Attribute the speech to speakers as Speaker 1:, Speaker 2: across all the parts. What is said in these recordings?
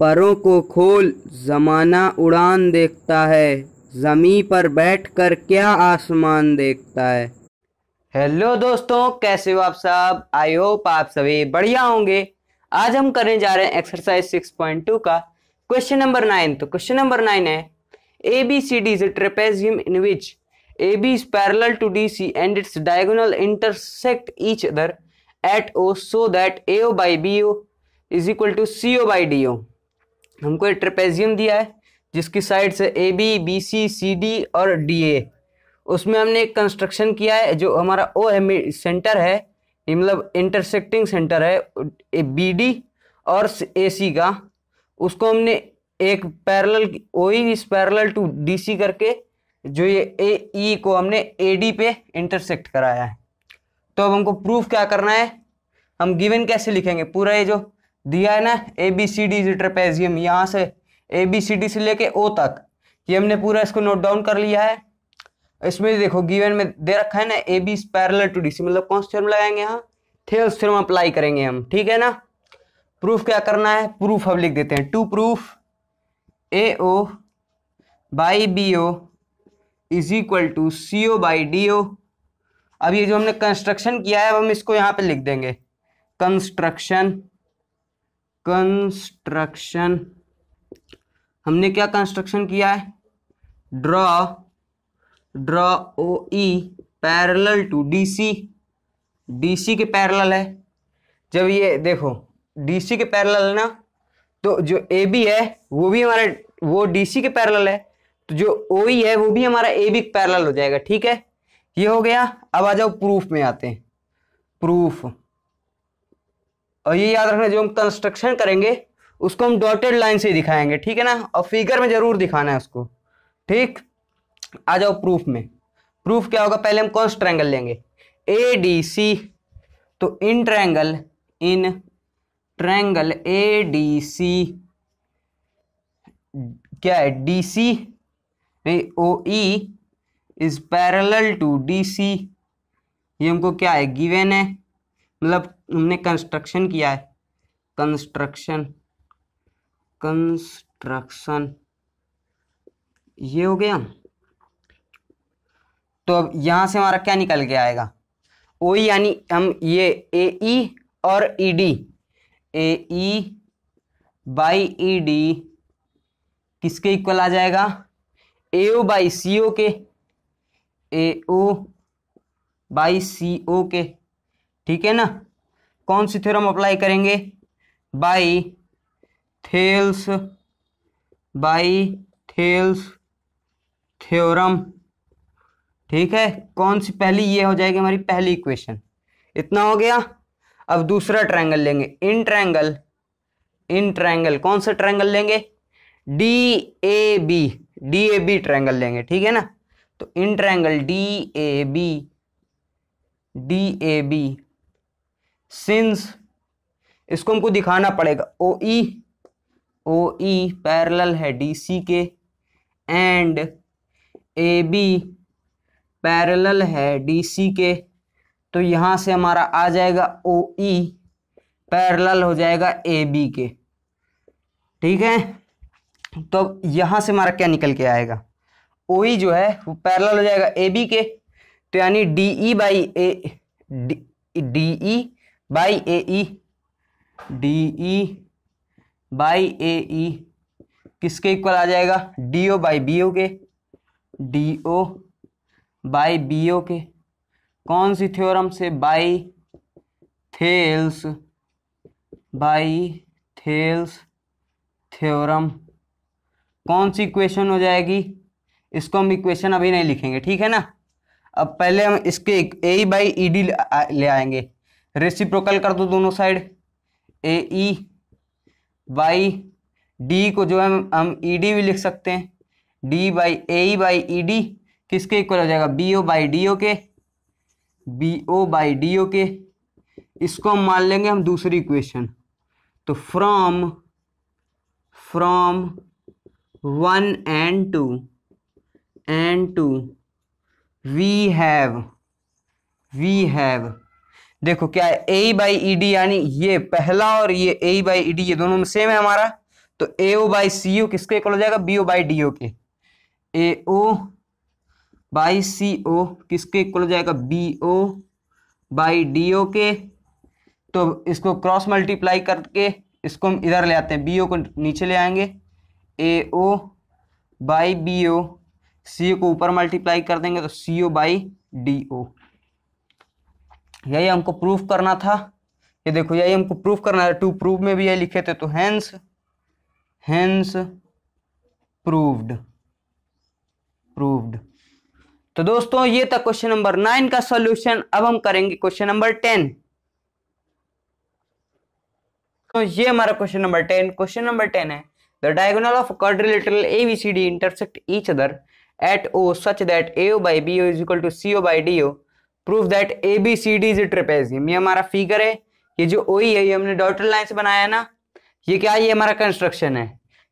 Speaker 1: परों को खोल जमाना उड़ान देखता है ज़मी पर बैठकर क्या आसमान देखता है हेलो दोस्तों कैसे हो आप सब आई होप आप सभी बढ़िया होंगे आज हम करने जा रहे हैं एक्सरसाइज 6.2 का क्वेश्चन नंबर नाइन तो क्वेश्चन नंबर नाइन है A B C D is trapezium in which A B is parallel to D C and its diagonal intersect each other at O so that A O by B O is equal to C O by D O हमको एक trapezium दिया है जिसकी side से A B B C C D और D A उसमें हमने एक कंस्ट्रक्शन किया है जो हमारा ओ एम सेंटर है मतलब इंटरसेक्टिंग सेंटर है बी डी और ए सी का उसको हमने एक पैरेलल ओ e इस पैरेलल टू डी सी करके जो ये ए ई e को हमने ए डी पे इंटरसेक्ट कराया है तो अब हमको प्रूफ क्या करना है हम गिवन कैसे लिखेंगे पूरा ये जो दिया है ना A B C D is trapezium यहाँ से ए बी सी डी से लेके ओ तक ये हमने पूरा इसको नोट डाउन कर लिया है इसमें देखो गिवन में दे रखा है ना A B parallel to D C मतलब कौन सा लगाएंगे यहाँ थेल्स थ्योरम अप्लाई करेंगे हम ठीक है ना प्रूफ क्या करना है प्रूफ हम लिख देते हैं to prove A O by B O is equal to C O by D O अब ये जो हमने कंस्ट्रक्शन किया है अब हम इसको यहाँ पे लिख देंगे कंस्ट्रक्शन कंस्ट्रक्शन हमने क्या कंस्ट्रक्शन किया है draw draw O E parallel to DC DC के पैरेलल है जब ये देखो डीसी के पैरेलल है ना तो जो ए बी है वो भी हमारा वो डीसी के पैरेलल है तो जो ओ ई है वो भी हमारा ए बी पैरेलल हो जाएगा ठीक है ये हो गया अब आ जाओ प्रूफ में आते हैं प्रूफ और ये याद रखना जो हम कंस्ट्रक्शन करेंगे उसको हम डॉटेड लाइन से दिखाएंगे ठीक है ना और फिगर में ज़रूर दिखाना है उसको ठीक आ जाओ प्रूफ में प्रूफ क्या होगा पहले हम कौन सा ट्रायंगल लेंगे ए डी सी तो in triangle in triangle A D C क्या है डी सी नहीं O E is parallel to D C ये हमको क्या है गिवेन है मतलब उनने कंस्ट्रक्शन किया है कंस्ट्रक्शन कंस्ट्रक्शन ये हो गया तो अब यहां से हमारा क्या निकल के आएगा ओ यानी हम ये ए ई e और E D A E by E D किसके इक्वल आ जाएगा ए ओ बाई सी ओ के ए ओ बाई सी ओ के ठीक है ना कौन सी थ्योरम अप्लाई करेंगे by Thales by Thales theorem ठीक है कौन सी पहली ये हो जाएगी हमारी पहली इक्वेशन इतना हो गया अब दूसरा ट्रायंगल लेंगे इन ट्रायंगल इन ट्रायंगल कौन सा ट्रायंगल लेंगे D A B D A B triangle लेंगे ठीक है ना तो in triangle D A B D A B since इसको हमको दिखाना पड़ेगा ओ ई ओ ई पैरल है डी सी के एंड ए बी पैरल है डी सी के तो यहाँ से हमारा आ जाएगा ओ ई पैरल हो जाएगा ए बी के ठीक है तो यहाँ से हमारा क्या निकल के आएगा ओ ई e जो है वो पैरल हो जाएगा ए बी के तो यानी D E by A D E by A E D E by A E किसके इक्वल आ जाएगा D O by B O के D O by B O के कौन सी थ्योरम से by Thales by Thales theorem कौन सी इक्वेशन हो जाएगी इसको हम इक्वेशन अभी नहीं लिखेंगे ठीक है ना अब पहले हम इसके ए बाई ई डी ले आएंगे रेसिप्रोकल कर दो दोनों side A E by D को जो है हम ई डी e भी लिख सकते हैं D by A by E D किसके इक्वल हो जाएगा B O by D O के B O by D O के इसको हम मान लेंगे हम दूसरी इक्वेशन तो from from one and two and two we have we have देखो क्या है ए बाई ई डी यानी ये पहला और ये ए बाई ई डी ये दोनों में सेम है हमारा तो ए ओ बाई सी ओ किसके इक्वल हो जाएगा B O by D O के A O by C O किसके इक्वल हो जाएगा B O by D O के तो इसको क्रॉस मल्टीप्लाई करके इसको हम इधर ले आते हैं बी ओ को नीचे ले आएंगे ए ओ बाई बी ओ सी ओ को ऊपर मल्टीप्लाई कर देंगे तो सी ओ बाई डी ओ यही हमको प्रूफ करना था ये देखो यही हमको प्रूफ करना है टू प्रूफ में भी यही लिखे थे तो हैंस हैंस प्रूव्ड प्रूव्ड तो दोस्तों ये था क्वेश्चन नंबर नाइन का सॉल्यूशन अब हम करेंगे क्वेश्चन नंबर टेन तो ये हमारा question number ten question number ten है the diagonal of quadrilateral A B C D intersect each other at O such that A O by B O is equal to C O by D O proof that A B C D is a trapezium ये हमारा figure है ये जो ओ e है ये हमने dotted line से बनाया ना ये क्या ये हमारा कंस्ट्रक्शन है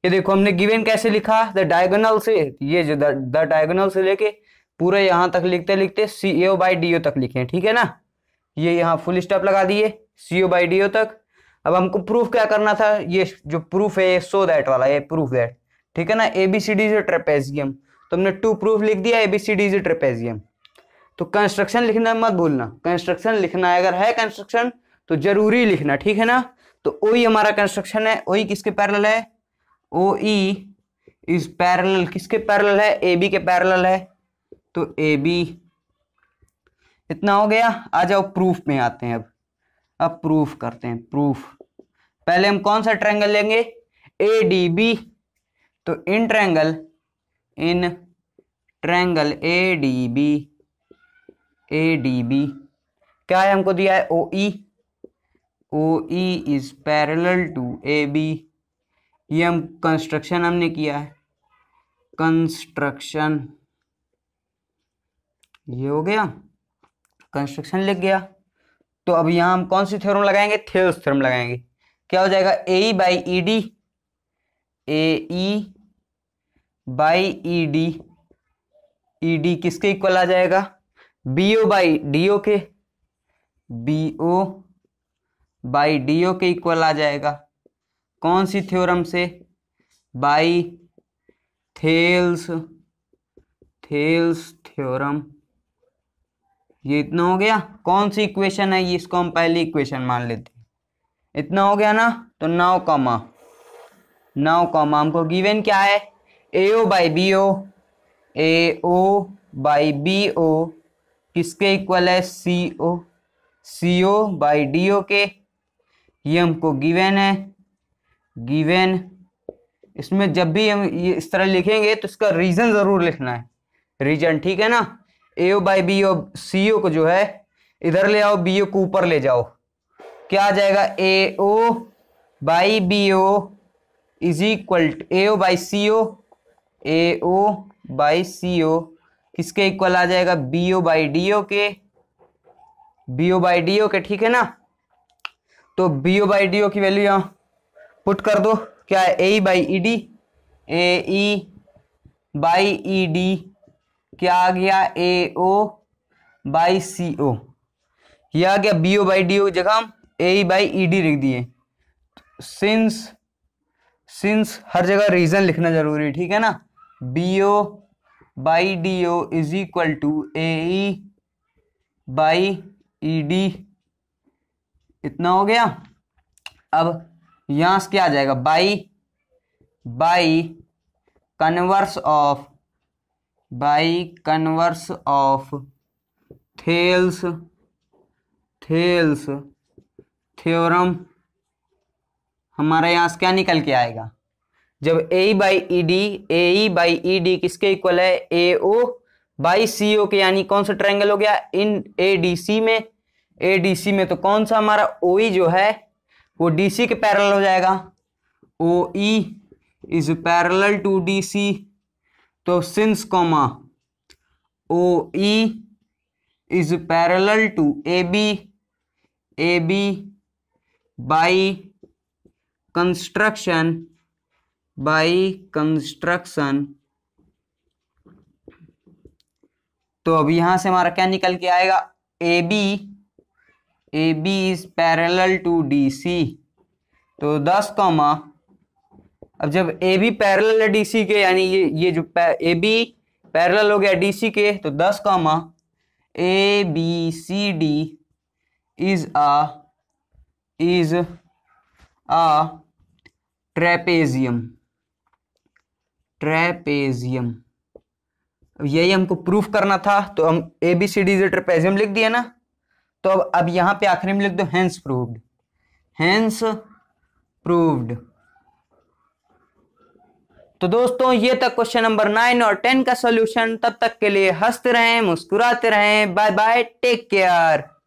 Speaker 1: ये देखो हमने गिवेन कैसे लिखा द डायगोनल से ये जो द डायगोनल से लेके पूरा यहाँ तक लिखते लिखते सी ए बाई डी ओ तक लिखे ठीक है ना ये यहाँ फुल स्टॉप लगा दिए सी ओ बाई डी ओ तक अब हमको प्रूफ क्या करना था ये जो प्रूफ है ये सो दैट वाला ये प्रूफ दैट ठीक है ना A B C D is trapezium तो हमने टू प्रूफ लिख दिया A B C D is trapezium तो कंस्ट्रक्शन लिखना मत भूलना कंस्ट्रक्शन लिखना है अगर है कंस्ट्रक्शन तो जरूरी लिखना ठीक है ना तो ओ हमारा कंस्ट्रक्शन है ओ किसके पैरल है ओ इज पैरल किसके पैरल है ए बी के पैरल है तो ए बी इतना हो गया आ जाओ प्रूफ में आते हैं अब अब प्रूफ करते हैं प्रूफ पहले हम कौन सा ट्रैंगल लेंगे ए डी बी तो in triangle in triangle A D B A D B क्या है हमको दिया है O E O E is parallel to A B ये हम कंस्ट्रक्शन हमने किया है कंस्ट्रक्शन ये हो गया कंस्ट्रक्शन लिख गया तो अब यहां हम कौन सी थ्योरम लगाएंगे थे थ्योरम लगाएंगे क्या हो जाएगा A by E D A by E D E D किसके इक्वल आ जाएगा B O by D O के B O by D O के इक्वल आ जाएगा कौन सी थ्योरम से बाई थेल्स थेल्स थ्योरम ये इतना हो गया कौन सी इक्वेशन है ये इसको हम पहली इक्वेशन मान लेते हैं इतना हो गया ना तो नाव कॉमा नाव कॉमा हमको गिवन क्या है A O by B O A O by B O किसके इक्वल है सी ओ सी ओ बाई डी ओ के ये हमको गिवेन है गिवेन इसमें जब भी हम ये इस तरह लिखेंगे तो इसका रीज़न ज़रूर लिखना है रीजन ठीक है ना ए ओ बाई बी ओ सी ओ को जो है इधर ले आओ बी ओ को ऊपर ले जाओ क्या आ जाएगा A O by B O is equal A O by C O A O by C O किसके इक्वल आ जाएगा B O by D O के B O by D O के ठीक है ना तो B O by D O की वैल्यू यहां पुट कर दो क्या है A by E D A by E D क्या आ गया ए ओ बाई सी ओ यह आ गया B O by D O की जगह हम ए बाई ई डी लिख दिए सिंस सिंस हर जगह रीजन लिखना जरूरी है ठीक है ना B O by D O is equal to A by E D इतना हो गया अब यहां से क्या आ जाएगा by by converse of by converse of Thales Thales theorem हमारा यहाँ से क्या निकल के आएगा जब A by E D A by E D किसके इक्वल है ए ओ बाई सी ओ के यानी कौन सा ट्रायंगल हो गया इन ए डी सी में ए डी सी में तो कौन सा हमारा ओ ई e जो है वो डी सी के पैरल हो जाएगा O E is parallel to D C तो since comma O E is parallel to A B A B by construction by construction तो अब यहां से हमारा क्या निकल के आएगा A B A B is parallel to D C तो दस कॉमा अब जब ए बी पैरल है डी सी के यानी ये ये जो ए बी पैरल हो गया डी सी के तो दस comma A B C D is a is a trapezium trapezium अब यही हमको प्रूफ करना था तो हम ए बी सी डी से ट्रेपेजियम लिख दिया ना तो अब अब यहां पे आखिरी में लिख दो हैंस प्रूव्ड हैंस प्रूव्ड तो दोस्तों ये था क्वेश्चन नंबर नाइन और टेन का सॉल्यूशन तब तक के लिए हंसते रहें मुस्कुराते रहें बाय बाय टेक केयर